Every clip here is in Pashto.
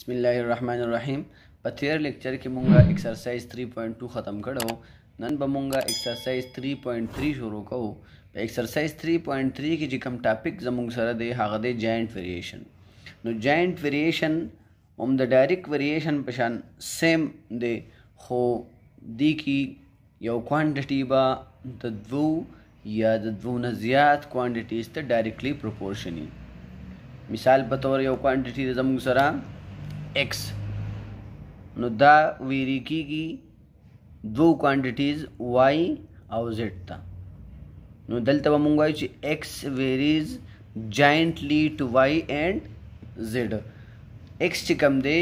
بسم الله الرحمن الرحیم په تیر لیکچر کې مونږه ایکسرسایز 3.2 ختم کړو نن به مونږه ایکسرسایز 3.3 شروع کوو په ایکسرسایز 3.3 کې چې کوم ټاپک زموږ سره دی هغه دی جاینټ ویریشن نو جاینټ ویریشن هم د ډایرکټ ویریشن په شان سیم دی خو دی کې یو کوانټیټي به د دوو یا د دوو نه زیات کوانټیټیز ته ډایرکټلی پروپورشني مثال په تور یو کوانټیټي زموږ سره x نو دا ویری کیږي دوه کوانټیټیز y او z ته نو دلته به مونږ وایو چې x ویریز جاینټلی ټو y and z x چې کوم دی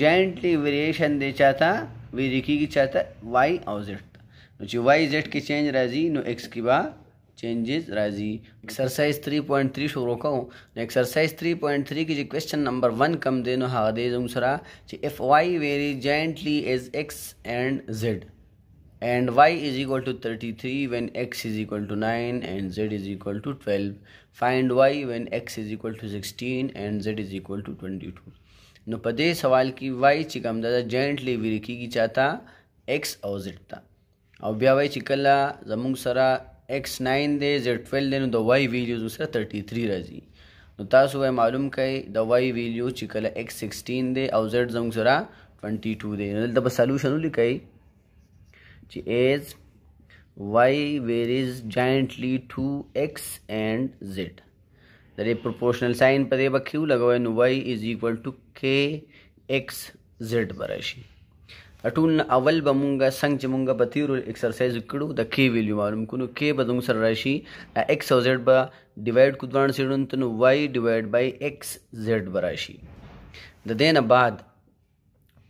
جاینټلی ویریشن دی چاته ویری کیږي چاته y او z نو چې y z کې چینج راځي نو x کې به changes राजी exercise three point three शुरू कऊं exercise three point three की जी question number one कम देनो हा दे दूसरा जी F Y vary jointly as X and Z and y is equal to 33 when x is equal to 9 and z is equal to 12 find y when x is equal to 16 and z is equal to 22 नो पदे सवाल की y चिकम दादा जेंटली विरकी की चाहता x और z था और ब्या y चिकला जमुंग सरा x 9 دی z 12 دی نو د y ویلیوز سره 33 راځي نو تاسو به معلوم کړئ د y ویلیو چې کله x 16 دی او z زموږ سره 22 دی نو دلته به سولوشن ولیکئ چې is y varies giantly to x and z د دې پروپورشنل ساين په دې به q لګوي نو y is equal to k x z برابر شي ټول اول به مونږه څنګه چې مونږه به تیرو ایکسرسایز کړو د کی ویلیو معلوم کونو کې به زموږ سره راشي ایکس او زد به ډیوایډ کو دوه سیډون ته نو وای ډیوایډ بای ایکس زد به راشي د دینه بعد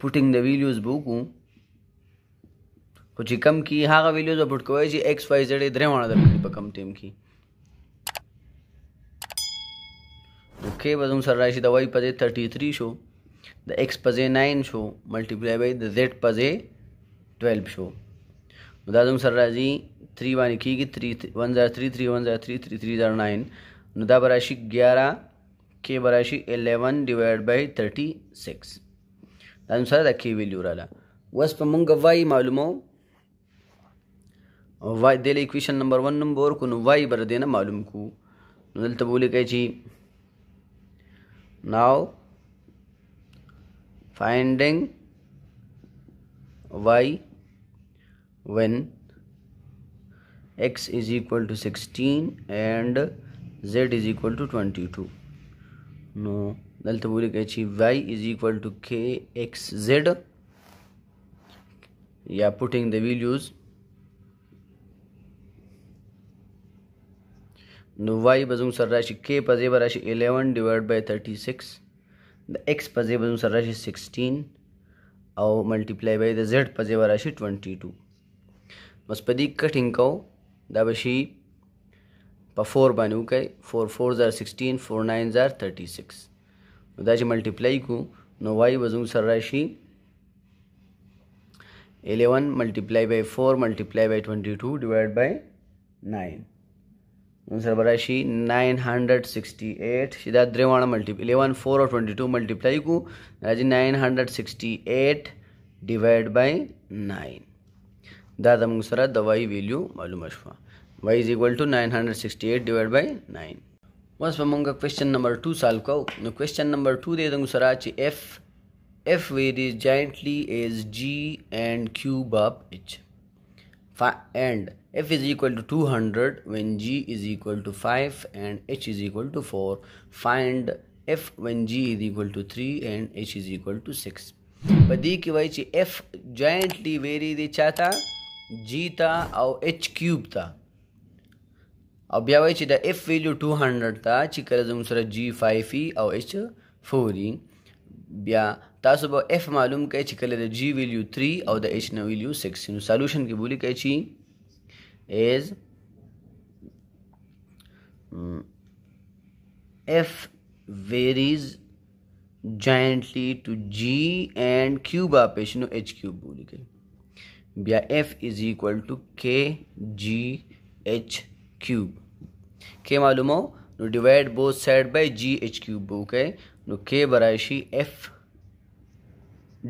پټینګ د ویلیوز بوکو خو چې کم کی هغه ویلیوز پټ کوی چې ایکس وای زد درې وانه درکړي په کم ټیم کې اوکې به زموږ سره راشي د وای په 33 شو the x per j 9 show multiplied by the z per j 12 show نو دا زموږ سره راځي 3 باندې کېږي 1033103309 نو دا به راشي 11 کې به راشي 11 ډیوایډ بای 36 دا زموږ سره د کې ویلیو راله اوس په مونږ وای معلومو وای د ایکویشن نمبر 1 نمبر کو نو وای بر دینه معلوم کو نو دلته بولی کوي چې ناو finding y when x is equal to 16 and z is equal to 22 no नल buri कि achieve y is equal to k x z yeah putting the values no y bazung सर k पर 11 divided by 36 د x په ځای به زموږ سره راشي سکسټین او ملټیپلای به د زیډ په ځای به راشي ټونټي ټو بس په دې کټینګ کوو دا به شي په فور باندې وکړئ فور فور زار سکسټین فور ناین زار تھرټي سکس نو دا چې ملټیپلای کړو نو وای به زموږ سره راشي 11 multiplied by 4 multiplied by 22 divided by 9 answer barashi 968 sida drivana multiply 11 4 or 22 multiply ku raji 968 divide by 9 da da mung sara da y value malum ashwa y is equal to 968 divided by 9 बस मग question number two solve करो question number two दे दूंगा sir आज F F varies jointly as G and cube of H एंड f is equal to 200 when g is equal to 5 and h is equal to 4 find f when g is equal to 3 and h is equal to 6 په دې کې وایي چې f جاینټلی ویری دی چاته g تا او h کیوب تا او بیا وایي چې د f ویلیو 200 تا چې کله زموږ سره g 5 او e h 4 بیا تاسو به f معلوم کړئ چې کله د g ویلیو 3 او د h نو ویلیو 6 نو سولوشن کې بولی کړئ چې is mm, F varies giantly to G and Q by पेश नो H cube बोली गई या F is equal to के जी H cube के मालूम हो नो divide both side by G H cube okay नो के बरायशी F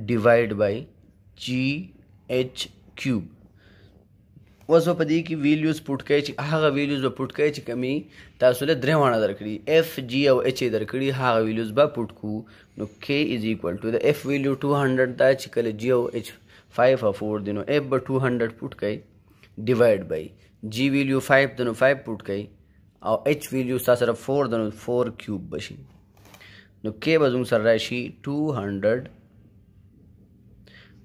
divide by G H cube اوس په دې کې ویلیوز پټ کړئ چې هغه ویلیوز به پټ کړئ چې کمی تاسو له درې وانه درکړي اف جی او ایچ یې درکړي هغه ویلیوز به پټ کو نو k از ایکوال ټو د اف ویلیو 200 دا چې کله جی او ایچ 5 او 4 دینو اف به 200 پټ کړئ ډیوایډ بای جی ویلیو 5 دینو 5 پټ کړئ او ایچ ویلیو تاسو سره 4 دینو 4 کیوب بشي نو k به زموږ سره راشي 200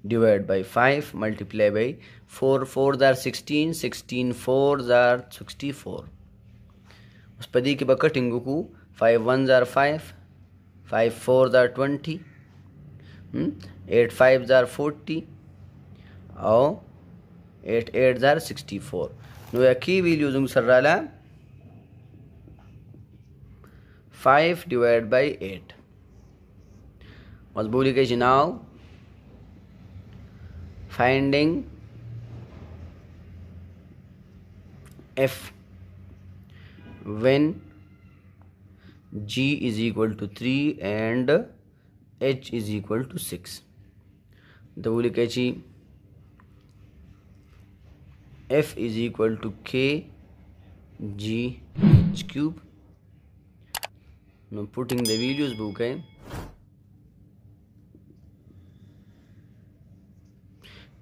divide by five multiply by four four जार सिक्सटीन सिक्सटीन फोर जार सिक्सटी फोर उस पदी के बकर टिंगू को फाइव वन जार फाइव फाइव फोर जार ट्वेंटी एट फाइव जार फोर्टी और एट एट जार सिक्सटी फोर नो अखी वील यूजिंग सर राला फाइव डिवाइड बाई एट मजबूरी कैसी now finding f when g is equal to 3 and h is equal to 6 the will catchy f is equal to k g h cube now putting the values book in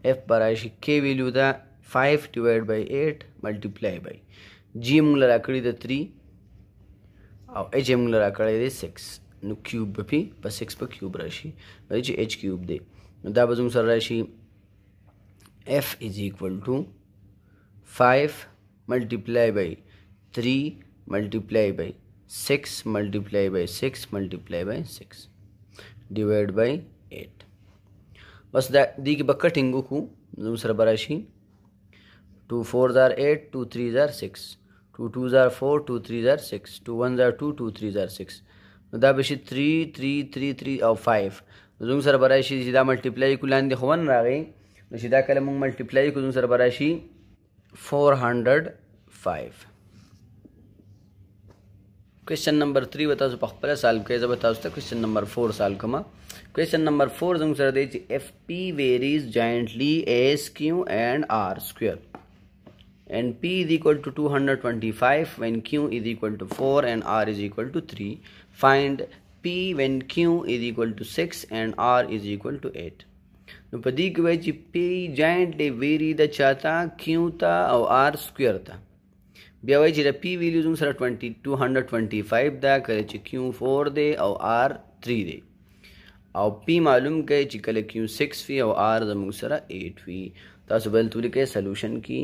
f برابر k ویلیو دا 5 ډیوایډ بای 8 ملټیپلای بای g موږ لرا کړی د 3 او h موږ لرا کړی د 6 نو کیوب په په 6 په کیوب راشي نو چې h کیوب دی نو دا به زموږ سره راشي f is equal to 5 multiply by 3 multiply by 6 multiply by 6 multiply by 6 divided by 8 بس دا دی کې به کټینګ وکړو زموږ سره به راشي ٹو فور زار ایٹ ٹو تھری زار سکس ٹو ٹو زار فور ٹو تھری زار سکس ٹو ون زار ٹو ٹو تھری زار سکس دا بشي 3 3 3 3 او 5 زوم سره برای شي چې دا ملټیپلای کو لاندې خوان راغی نو چې دا کله موږ ملټیپلای کو زوم سره برای شي 405 question number three बताओ पखपल साल के बताओ question number four साल माँ question number four जो सर दे F P varies jointly as Q and R square and P is equal to two hundred twenty five when Q is equal to four and R is equal to three find P when Q is equal to six and R is equal to eight नुपदी के वह P jointly vary द चाहता Q था और are square था بیا وایي چې د پی ویلیو زموږ سره 2225 ده کله چې کیو 4 دی او آر 3 دی او پی معلوم کړئ چې کله کیو 6 وي او آر زموږ سره 8 وي تاسو بل توري کې سولوشن کی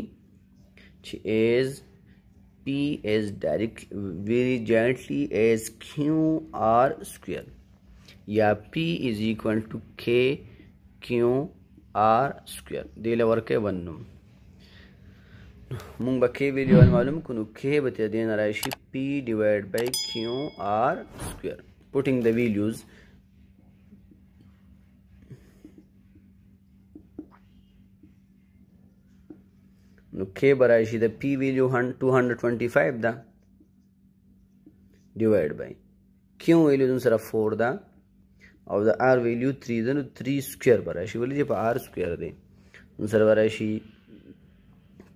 چې از پی از ډایرکټ ویری جاینټلی از کیو آر سکوير یا پی از ایکوال ټو کی کیو آر سکوير دی لور کې ونوم مونږ به کې ویډیو معلوم کړو کې به ته دین راشي p ډیوایډ بای q r سکوير putting the values نو k به راشي د p ویلیو 225 ده ډیوایډ بای q ویلیو دن سره 4 ده او د r ویلیو 3 ده نو 3 سکوير به راشي ولې په r سکوير دی نو سره راشي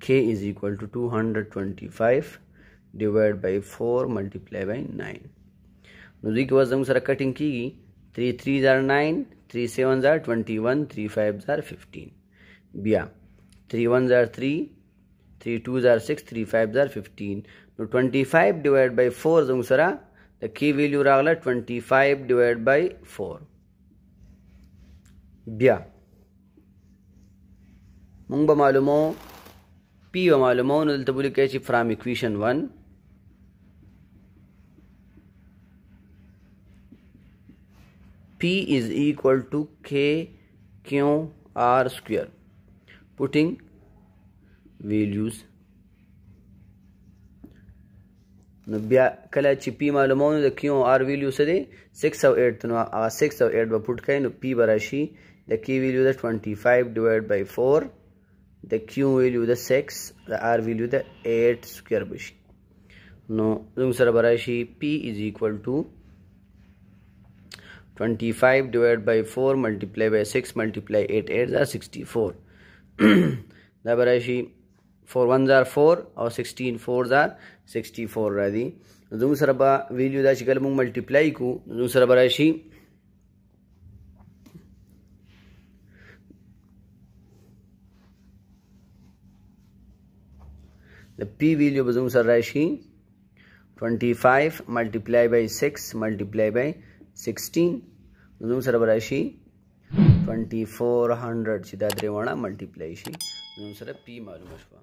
k is equal to 225 divided by 4 multiply by 9 नदी के वजन सर कटिंग की थ्री थ्री ज़ार नाइन थ्री सेवन ज़ार ट्वेंटी वन थ्री फाइव ज़ार फिफ्टीन बिया थ्री वन ज़ार थ्री थ्री टू ज़ार सिक्स थ्री फाइव ज़ार fifteen twenty five divide by four जो सर की वैल्यू रहा twenty five divide by four बिया मुंग मालूमों P و معلومون دلته بولی کې چې فرام equation 1 P is equal to K Q R square putting values نو بیا کله چې پی معلومونه د کیو آر ویلیو سره 6 او 8 نو هغه 6 او 8 به پټ کړئ نو پی براشي د کی ویلیو د 25 ډیوایډ بای 4 the q value the 6 the r value the 8 square بشي نو زموږ سره به راشي p is equal to 25 divided by 4 multiply by 6 multiply 8 8 are 64 دا براشي 4 1s are 4 او 16 4s are 64 را دي زموږ سره به ویلیو دا چې کله موږ ملټیپلای کو زموږ سره براشي 64 the p value به زموږ سره راشي 25 multiply by 6 multiply by 16 زموږ سره راشي 2400 چې دا درې وانه ملټیپلای شي زموږ سره p معلومه شوه